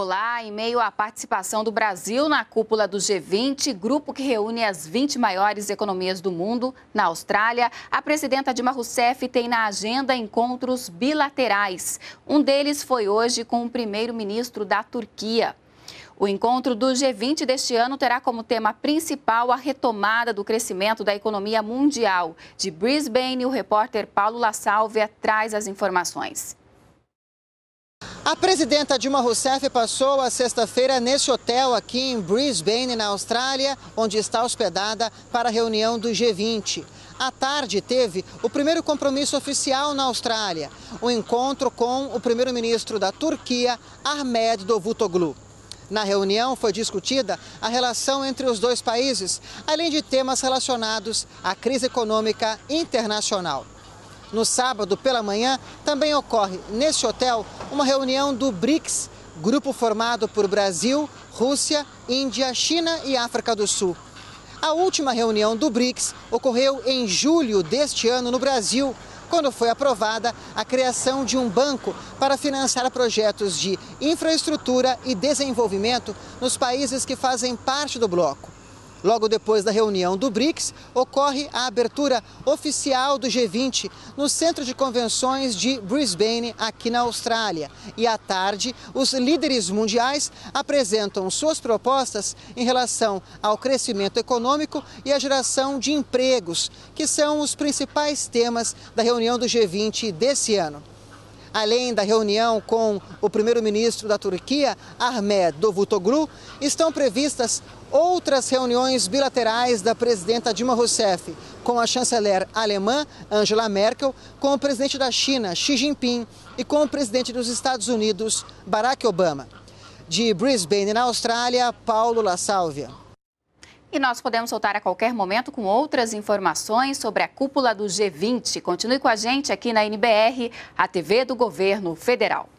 Olá, em meio à participação do Brasil na cúpula do G20, grupo que reúne as 20 maiores economias do mundo, na Austrália, a presidenta Dilma Rousseff tem na agenda encontros bilaterais. Um deles foi hoje com o primeiro-ministro da Turquia. O encontro do G20 deste ano terá como tema principal a retomada do crescimento da economia mundial. De Brisbane, o repórter Paulo La traz as informações. A presidenta Dilma Rousseff passou a sexta-feira nesse hotel aqui em Brisbane, na Austrália, onde está hospedada para a reunião do G20. À tarde teve o primeiro compromisso oficial na Austrália, um encontro com o primeiro-ministro da Turquia, Ahmed Davutoglu. Na reunião foi discutida a relação entre os dois países, além de temas relacionados à crise econômica internacional. No sábado pela manhã, também ocorre neste hotel uma reunião do BRICS, grupo formado por Brasil, Rússia, Índia, China e África do Sul. A última reunião do BRICS ocorreu em julho deste ano no Brasil, quando foi aprovada a criação de um banco para financiar projetos de infraestrutura e desenvolvimento nos países que fazem parte do bloco. Logo depois da reunião do BRICS, ocorre a abertura oficial do G20 no Centro de Convenções de Brisbane, aqui na Austrália. E à tarde, os líderes mundiais apresentam suas propostas em relação ao crescimento econômico e à geração de empregos, que são os principais temas da reunião do G20 desse ano além da reunião com o primeiro-ministro da Turquia, Ahmed Davutoglu, estão previstas outras reuniões bilaterais da presidenta Dilma Rousseff com a chanceler alemã Angela Merkel, com o presidente da China Xi Jinping e com o presidente dos Estados Unidos Barack Obama. De Brisbane, na Austrália, Paulo La Sálvia. E nós podemos voltar a qualquer momento com outras informações sobre a cúpula do G20. Continue com a gente aqui na NBR, a TV do Governo Federal.